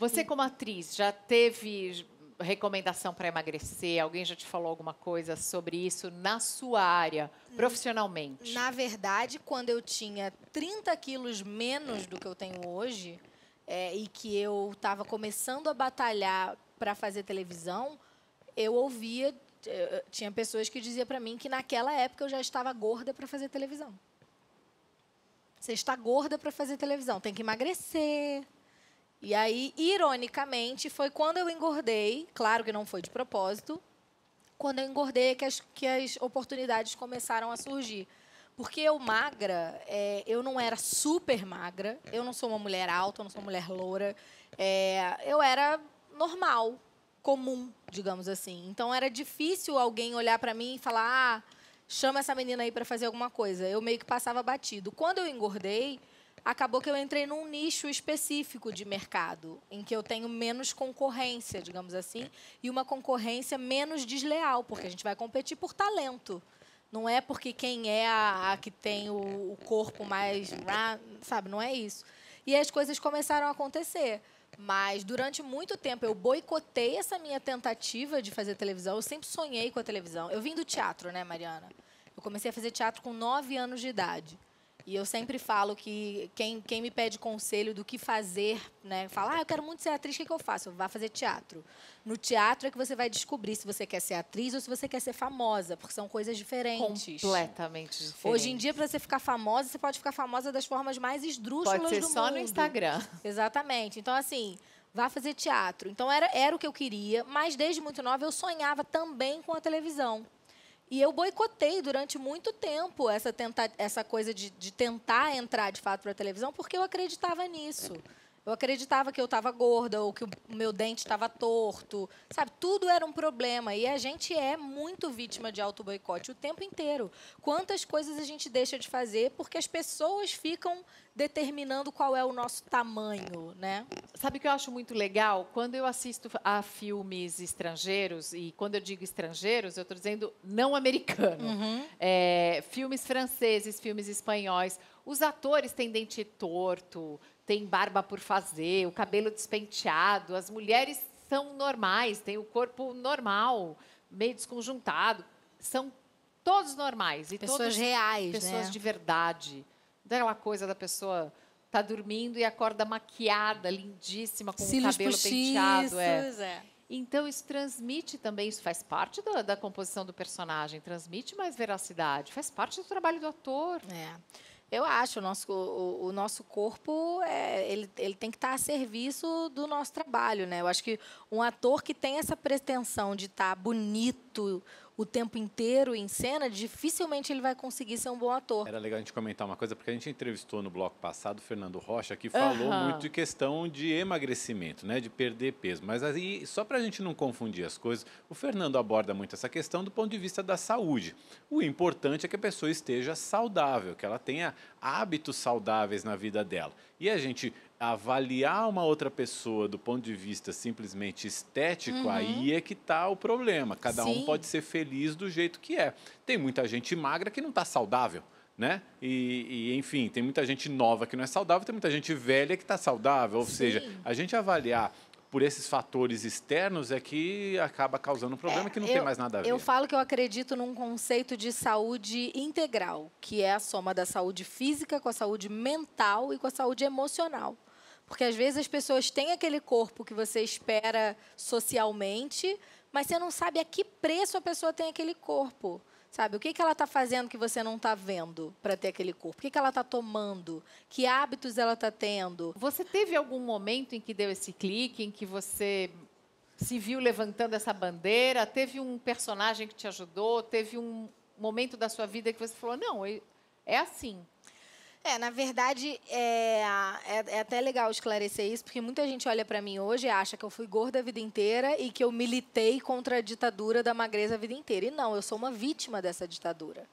Você, como atriz, já teve recomendação para emagrecer? Alguém já te falou alguma coisa sobre isso na sua área, hum, profissionalmente? Na verdade, quando eu tinha 30 quilos menos do que eu tenho hoje, é, e que eu estava começando a batalhar para fazer televisão, eu ouvia, eh, tinha pessoas que diziam para mim que naquela época eu já estava gorda para fazer televisão. Você está gorda para fazer televisão, tem que emagrecer. E aí, ironicamente, foi quando eu engordei, claro que não foi de propósito, quando eu engordei é que as, que as oportunidades começaram a surgir. Porque eu magra, é, eu não era super magra, eu não sou uma mulher alta, eu não sou uma mulher loura, é, eu era normal, comum, digamos assim. Então era difícil alguém olhar para mim e falar, ah, chama essa menina aí para fazer alguma coisa. Eu meio que passava batido. Quando eu engordei, acabou que eu entrei num nicho específico de mercado, em que eu tenho menos concorrência, digamos assim, e uma concorrência menos desleal, porque a gente vai competir por talento. Não é porque quem é a, a que tem o, o, corpo mais. Sabe, não é isso. E as coisas começaram a acontecer. Mas durante muito tempo eu boicotei essa minha tentativa de fazer televisão. Eu sempre sonhei com a televisão. Eu vim do teatro, né, Mariana? Eu comecei a fazer teatro com nove anos de idade. E eu sempre falo que quem, quem me pede conselho do que fazer, né? Fala, ah, eu quero muito ser atriz, o que, é que eu faço? Vá fazer teatro. No teatro é que você vai descobrir se você quer ser atriz ou se você quer ser famosa, porque são coisas diferentes. Completamente diferentes. Hoje em dia, para você ficar famosa, você pode ficar famosa das formas mais esdrúxulas do mundo. Pode ser só mundo. no Instagram. Exatamente. Então, assim, vá fazer teatro. Então, era, era o que eu queria, mas desde muito nova eu sonhava também com a televisão. E eu boicotei durante muito tempo essa, tenta, essa coisa de, de tentar entrar de fato para a televisão, porque eu acreditava nisso. Eu acreditava que eu estava gorda ou que o meu dente estava torto. Sabe, tudo era um problema. E a gente é muito vítima de auto-boicote o tempo inteiro. Quantas coisas a gente deixa de fazer porque as pessoas ficam determinando qual é o nosso tamanho, né? Sabe o que eu acho muito legal? Quando eu assisto a filmes estrangeiros, e quando eu digo estrangeiros, eu estou dizendo não americano. Uhum. É, filmes franceses, filmes espanhóis os atores têm dente torto, têm barba por fazer, o cabelo despenteado. As mulheres são normais, têm o corpo normal, meio desconjuntado. São todos normais. E pessoas todos, reais, Pessoas né? de verdade. Não é aquela coisa da pessoa tá dormindo e acorda maquiada, lindíssima, com Cílios o cabelo penteado. É. é. Então, isso transmite também, isso faz parte da composição do personagem, transmite mais veracidade, faz parte do trabalho do ator. É. Eu acho, o nosso, o, o nosso corpo, é, ele, ele tem que estar a serviço do nosso trabalho, né? Eu acho que um ator que tem essa pretensão de estar bonito, muito o tempo inteiro em cena, dificilmente ele vai conseguir ser um bom ator. Era legal a gente comentar uma coisa, porque a gente entrevistou no bloco passado o Fernando Rocha, que falou uhum. muito de questão de emagrecimento, né, de perder peso. Mas aí, só para a gente não confundir as coisas, o Fernando aborda muito essa questão do ponto de vista da saúde. O importante é que a pessoa esteja saudável, que ela tenha hábitos saudáveis na vida dela. E a gente avaliar uma outra pessoa do ponto de vista simplesmente estético, uhum. aí é que está o problema. Cada Sim. um pode ser feliz do jeito que é. Tem muita gente magra que não está saudável. Né? E, e, enfim, tem muita gente nova que não é saudável, tem muita gente velha que está saudável. Ou Sim. seja, a gente avaliar por esses fatores externos é que acaba causando um problema é, que não eu, tem mais nada a ver. Eu falo que eu acredito num conceito de saúde integral, que é a soma da saúde física com a saúde mental e com a saúde emocional. Porque às vezes as pessoas têm aquele corpo que você espera socialmente, mas você não sabe a que preço a pessoa tem aquele corpo. Sabe, o que, que ela está fazendo que você não está vendo para ter aquele corpo? O que, que ela está tomando? Que hábitos ela está tendo? Você teve algum momento em que deu esse clique, em que você se viu levantando essa bandeira? Teve um personagem que te ajudou? Teve um momento da sua vida que você falou, não, é, é assim, é, na verdade, é, é, é, até legal esclarecer isso, porque muita gente olha para mim hoje e acha que eu fui gorda a vida inteira e que eu militei contra a ditadura da magreza a vida inteira. E não, eu sou uma vítima dessa ditadura.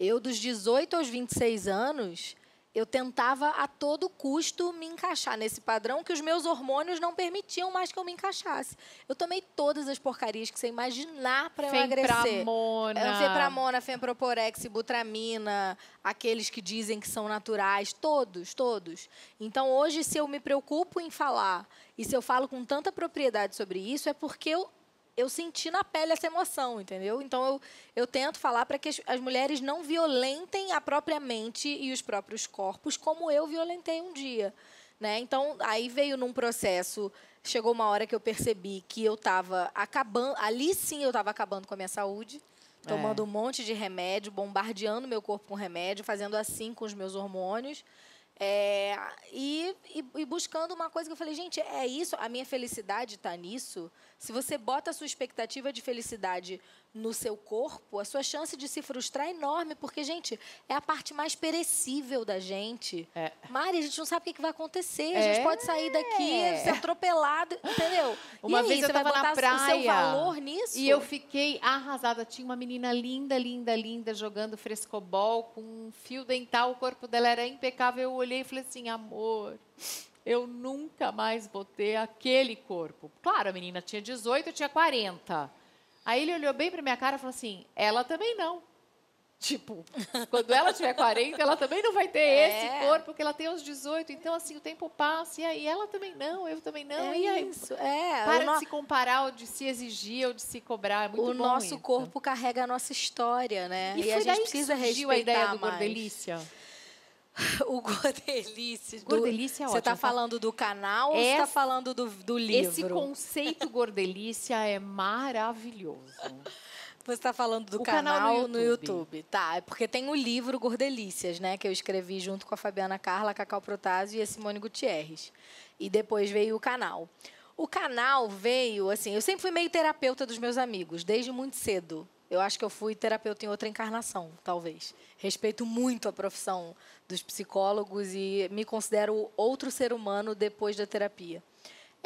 Eu, dos 18 aos 26 anos, eu tentava a todo custo me encaixar nesse padrão que os meus hormônios não permitiam mais que eu me encaixasse. Eu tomei todas as porcarias que você imaginar para emagrecer. Fempramona. É, fempramona, femproporex, butramina, aqueles que dizem que são naturais, todos, todos. Então hoje se eu me preocupo em falar e se eu falo com tanta propriedade sobre isso é porque eu eu senti na pele essa emoção, entendeu? Então eu, eu tento falar para que as, as, mulheres não violentem a própria mente e os próprios corpos como eu violentei um dia, né? Então aí veio num processo, chegou uma hora que eu percebi que eu estava acabando, ali sim eu estava acabando com a minha saúde, tomando é. um monte de remédio, bombardeando meu corpo com remédio, fazendo assim com os meus hormônios. É, e, e, e, buscando uma coisa que eu falei, gente, é isso, a minha felicidade está nisso. Se você bota a sua expectativa de felicidade no seu corpo, a sua chance de se frustrar é enorme, porque, gente, é a parte mais perecível da gente. É. Mari, a gente não sabe o que vai acontecer. A gente é. pode sair daqui, ser atropelado, entendeu? Uma vez eu tava na praia. o seu valor nisso? E eu fiquei arrasada. Tinha uma menina linda, linda, linda, jogando frescobol com um fio dental. O corpo dela era impecável. Eu olhei e falei assim, amor... Eu nunca mais vou ter aquele corpo. Claro, a menina tinha 18, eu tinha 40. Aí ele olhou bem para minha cara e falou assim: ela também não. Tipo, quando ela tiver 40, ela também não vai ter é. esse corpo, porque ela tem os 18. Então, assim, o tempo passa, e aí ela também não, eu também não. É e aí, isso, é. Para de no... se comparar, ou de se exigir, ou de se cobrar. É muito o bom nosso isso. corpo carrega a nossa história, né? E, e a gente precisa respeitar a ideia do mais. gordelícia. O Gordelice. Do... Gordelice é tá ótimo. Você está falando do canal tá Essa... ou está falando do, do livro? Esse conceito Gordelícia é maravilhoso. Você está falando do canal, canal, no, YouTube. no YouTube. Tá, é porque tem o livro Gordelícias, né? Que eu escrevi junto com a Fabiana Carla, Cacau Protásio e a Simone Gutierrez. E depois veio o canal. O canal veio, assim, eu sempre fui meio terapeuta dos meus amigos, desde muito cedo. Eu acho que eu fui terapeuta em outra encarnação, talvez. Respeito muito a profissão dos psicólogos e me considero outro ser humano depois da terapia.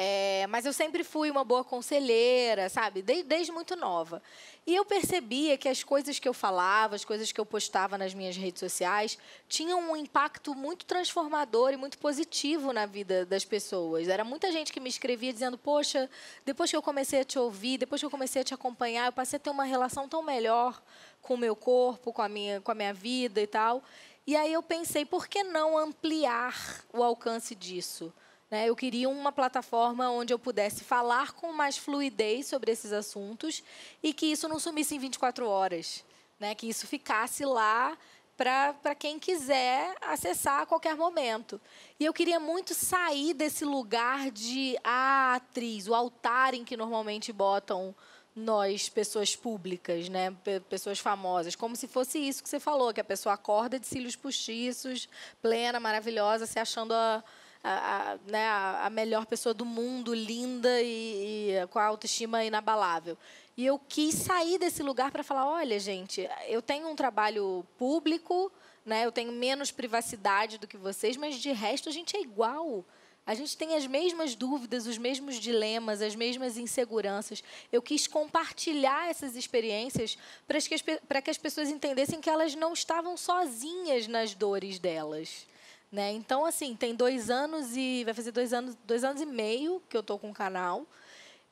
É, mas eu sempre fui uma boa conselheira, sabe? Desde, desde muito nova. E eu percebia que as coisas que eu falava, as coisas que eu postava nas minhas redes sociais, tinham um impacto muito transformador e muito positivo na vida das pessoas. Era muita gente que me escrevia dizendo: Poxa, depois que eu comecei a te ouvir, depois que eu comecei a te acompanhar, eu passei a ter uma relação tão melhor com o meu corpo, com a minha, com a minha vida e tal. E aí eu pensei: por que não ampliar o alcance disso? Né? Eu queria uma plataforma onde eu pudesse falar com mais fluidez sobre esses assuntos e que isso não sumisse em 24 horas, né? que isso ficasse lá para quem quiser acessar a qualquer momento. E eu queria muito sair desse lugar de a ah, atriz, o altar em que normalmente botam nós, pessoas públicas, né? pessoas famosas, como se fosse isso que você falou, que a pessoa acorda de cílios postiços, plena, maravilhosa, se achando a a, a, né, a melhor pessoa do mundo, linda e, e com a autoestima inabalável. E eu quis sair desse lugar para falar: olha, gente, eu tenho um trabalho público, né, eu tenho menos privacidade do que vocês, mas de resto a gente é igual. A gente tem as mesmas dúvidas, os mesmos dilemas, as mesmas inseguranças. Eu quis compartilhar essas experiências para que, as, para que as pessoas entendessem que elas não estavam sozinhas nas dores delas. Né? Então, assim, tem dois anos e. Vai fazer dois anos, dois anos e meio que eu tô com o canal.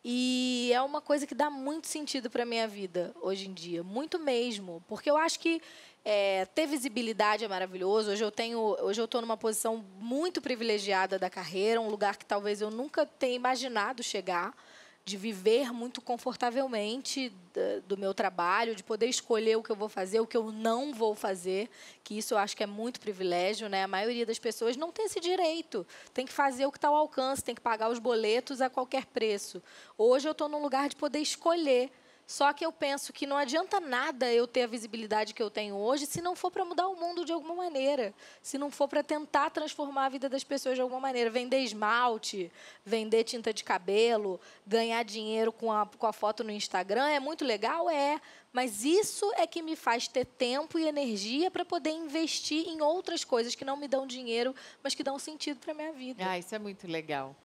E é uma coisa que dá muito sentido para minha vida hoje em dia, muito mesmo, porque eu acho que é, ter visibilidade é maravilhoso. Hoje eu tenho, hoje eu estou numa posição muito privilegiada da carreira, um lugar que talvez eu nunca tenha imaginado chegar de viver muito confortavelmente do meu trabalho, de poder escolher o que eu vou fazer, o que eu não vou fazer, que isso eu acho que é muito privilégio, né? A maioria das pessoas não tem esse direito, tem que fazer o que está ao alcance, tem que pagar os boletos a qualquer preço. Hoje eu estou num lugar de poder escolher só que eu penso que não adianta nada eu ter a visibilidade que eu tenho hoje se não for para mudar o mundo de alguma maneira, se não for para tentar transformar a vida das pessoas de alguma maneira, vender esmalte, vender tinta de cabelo, ganhar dinheiro com a, com a foto no Instagram, é muito legal, é, mas isso é que me faz ter tempo e energia para poder investir em outras coisas que não me dão dinheiro, mas que dão sentido para minha vida. Ah, isso é muito legal.